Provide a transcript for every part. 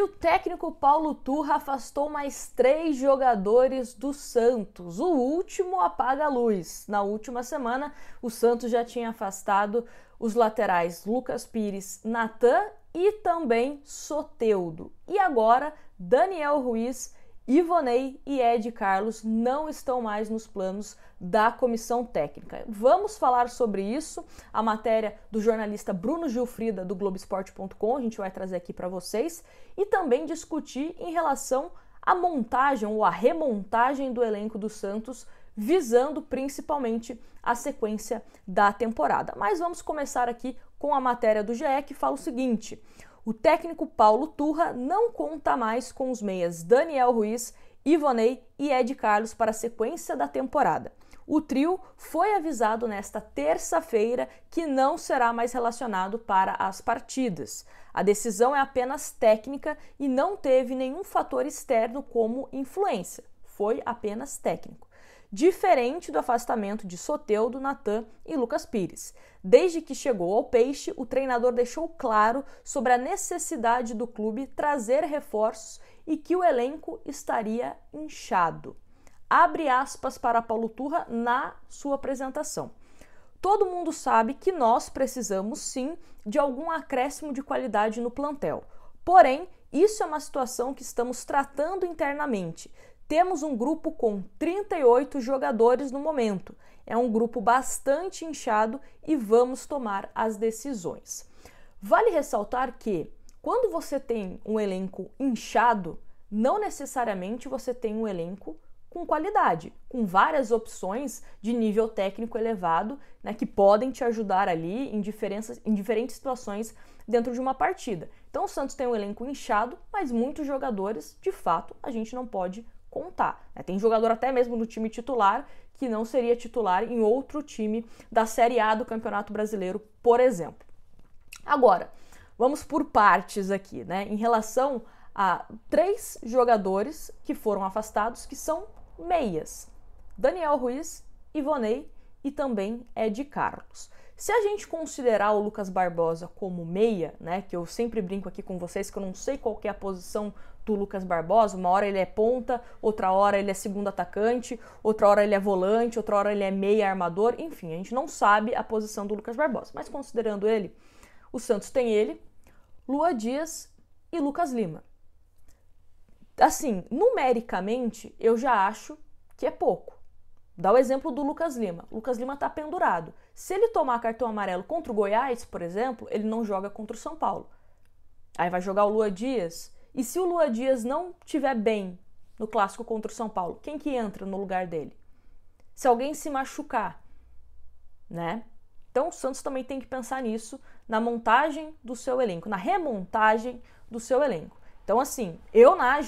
E o técnico Paulo Turra afastou mais três jogadores do Santos. O último apaga a luz. Na última semana, o Santos já tinha afastado os laterais Lucas Pires, Natan e também Soteudo. E agora, Daniel Ruiz Ivonei e Ed Carlos não estão mais nos planos da comissão técnica. Vamos falar sobre isso, a matéria do jornalista Bruno Gilfrida do Globoesporte.com, a gente vai trazer aqui para vocês, e também discutir em relação à montagem ou à remontagem do elenco do Santos visando principalmente a sequência da temporada. Mas vamos começar aqui com a matéria do GE que fala o seguinte: o técnico Paulo Turra não conta mais com os meias Daniel Ruiz, Ivonei e Ed Carlos para a sequência da temporada. O trio foi avisado nesta terça-feira que não será mais relacionado para as partidas. A decisão é apenas técnica e não teve nenhum fator externo como influência, foi apenas técnico diferente do afastamento de Soteudo, Natan e Lucas Pires. Desde que chegou ao Peixe, o treinador deixou claro sobre a necessidade do clube trazer reforços e que o elenco estaria inchado. Abre aspas para Paulo Turra na sua apresentação. Todo mundo sabe que nós precisamos sim de algum acréscimo de qualidade no plantel. Porém, isso é uma situação que estamos tratando internamente. Temos um grupo com 38 jogadores no momento. É um grupo bastante inchado e vamos tomar as decisões. Vale ressaltar que quando você tem um elenco inchado, não necessariamente você tem um elenco com qualidade, com várias opções de nível técnico elevado, né, que podem te ajudar ali em, diferenças, em diferentes situações dentro de uma partida. Então o Santos tem um elenco inchado, mas muitos jogadores, de fato, a gente não pode contar. Né? Tem jogador até mesmo no time titular que não seria titular em outro time da Série A do Campeonato Brasileiro, por exemplo. Agora, vamos por partes aqui, né? Em relação a três jogadores que foram afastados, que são meias: Daniel Ruiz, Ivonei e também Ed Carlos. Se a gente considerar o Lucas Barbosa como meia, né, que eu sempre brinco aqui com vocês que eu não sei qual é a posição do Lucas Barbosa, uma hora ele é ponta, outra hora ele é segundo atacante, outra hora ele é volante, outra hora ele é meia armador, enfim, a gente não sabe a posição do Lucas Barbosa, mas considerando ele, o Santos tem ele, Lua Dias e Lucas Lima. Assim, numericamente, eu já acho que é pouco. Dá o exemplo do Lucas Lima. O Lucas Lima está pendurado. Se ele tomar cartão amarelo contra o Goiás, por exemplo, ele não joga contra o São Paulo. Aí vai jogar o Lua Dias. E se o Lua Dias não tiver bem no clássico contra o São Paulo, quem que entra no lugar dele? Se alguém se machucar, né? Então o Santos também tem que pensar nisso na montagem do seu elenco, na remontagem do seu elenco. Então assim, eu na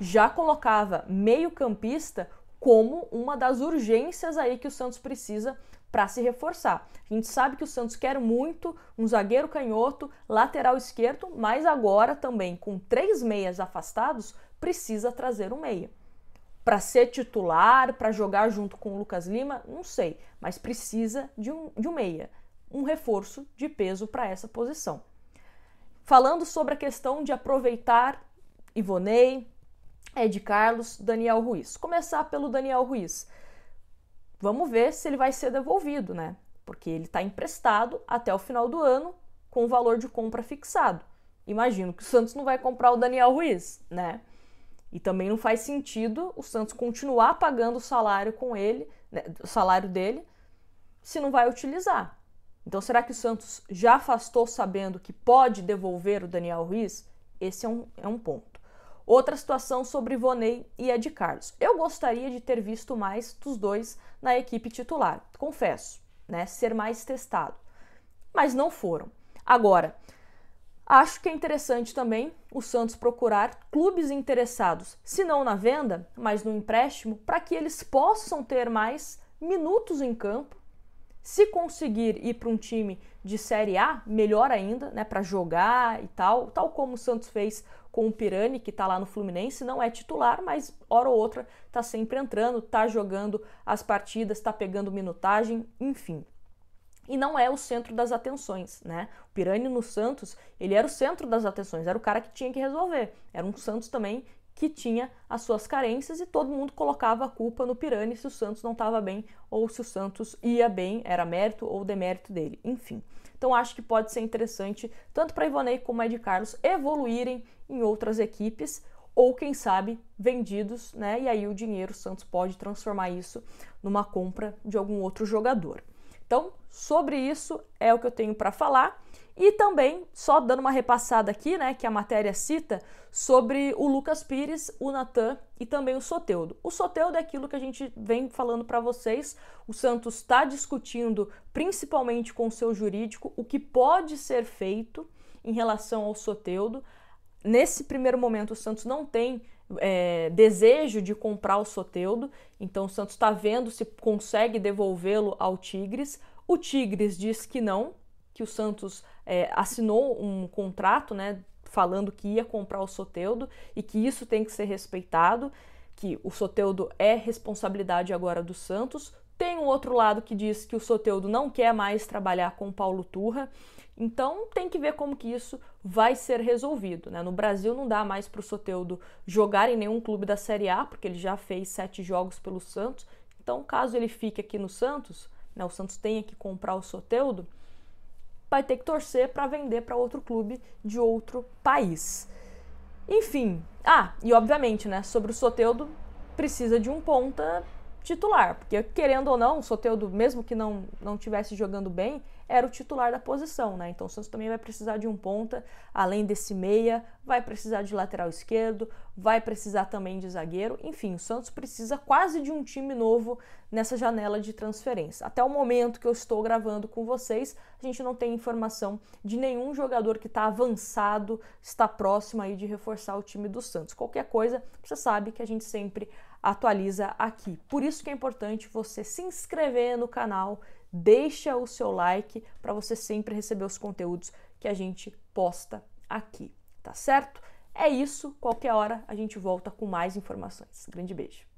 já colocava meio-campista como uma das urgências aí que o Santos precisa para se reforçar. A gente sabe que o Santos quer muito um zagueiro canhoto, lateral esquerdo, mas agora também com três meias afastados, precisa trazer um meia. Para ser titular, para jogar junto com o Lucas Lima, não sei, mas precisa de um, de um meia, um reforço de peso para essa posição. Falando sobre a questão de aproveitar Ivonei, é Ed Carlos, Daniel Ruiz. Começar pelo Daniel Ruiz. Vamos ver se ele vai ser devolvido, né? Porque ele está emprestado até o final do ano com o valor de compra fixado. Imagino que o Santos não vai comprar o Daniel Ruiz, né? E também não faz sentido o Santos continuar pagando o salário com ele, né, o salário dele, se não vai utilizar. Então, será que o Santos já afastou sabendo que pode devolver o Daniel Ruiz? Esse é um, é um ponto. Outra situação sobre Ivonei e Ed Carlos. Eu gostaria de ter visto mais dos dois na equipe titular, confesso, né? Ser mais testado. Mas não foram. Agora, acho que é interessante também o Santos procurar clubes interessados, se não na venda, mas no empréstimo, para que eles possam ter mais minutos em campo. Se conseguir ir para um time de Série A, melhor ainda, né, para jogar e tal, tal como o Santos fez com o Pirani, que está lá no Fluminense, não é titular, mas hora ou outra está sempre entrando, está jogando as partidas, está pegando minutagem, enfim. E não é o centro das atenções, né? O Pirani no Santos, ele era o centro das atenções, era o cara que tinha que resolver. Era um Santos também que tinha as suas carências e todo mundo colocava a culpa no Pirani se o Santos não estava bem ou se o Santos ia bem, era mérito ou demérito dele, enfim. Então acho que pode ser interessante tanto para Ivonei como Ed Carlos evoluírem em outras equipes ou quem sabe vendidos, né? E aí o dinheiro o Santos pode transformar isso numa compra de algum outro jogador. Então, sobre isso é o que eu tenho para falar. E também, só dando uma repassada aqui, né, que a matéria cita, sobre o Lucas Pires, o Natan e também o Soteudo. O Soteudo é aquilo que a gente vem falando para vocês. O Santos está discutindo, principalmente com o seu jurídico, o que pode ser feito em relação ao Soteudo. Nesse primeiro momento, o Santos não tem é, desejo de comprar o Soteudo, então o Santos está vendo se consegue devolvê-lo ao Tigres. O Tigres diz que não, que o Santos é, assinou um contrato, né, falando que ia comprar o Soteudo e que isso tem que ser respeitado, que o Soteudo é responsabilidade agora do Santos. Tem um outro lado que diz que o Soteudo não quer mais trabalhar com Paulo Turra. Então tem que ver como que isso vai ser resolvido. Né? No Brasil não dá mais para o Soteudo jogar em nenhum clube da Série A, porque ele já fez sete jogos pelo Santos. Então, caso ele fique aqui no Santos, né, o Santos tenha que comprar o Soteudo, vai ter que torcer para vender para outro clube de outro país. Enfim, ah, e obviamente, né, sobre o Soteudo, precisa de um ponta titular, porque querendo ou não, o Soteudo, mesmo que não não tivesse jogando bem, era o titular da posição, né? Então o Santos também vai precisar de um ponta, além desse meia, vai precisar de lateral esquerdo, vai precisar também de zagueiro. Enfim, o Santos precisa quase de um time novo nessa janela de transferência. Até o momento que eu estou gravando com vocês, a gente não tem informação de nenhum jogador que está avançado, está próximo aí de reforçar o time do Santos. Qualquer coisa, você sabe que a gente sempre atualiza aqui. Por isso que é importante você se inscrever no canal, deixa o seu like para você sempre receber os conteúdos que a gente posta aqui, tá certo? É isso, qualquer hora a gente volta com mais informações. Grande beijo.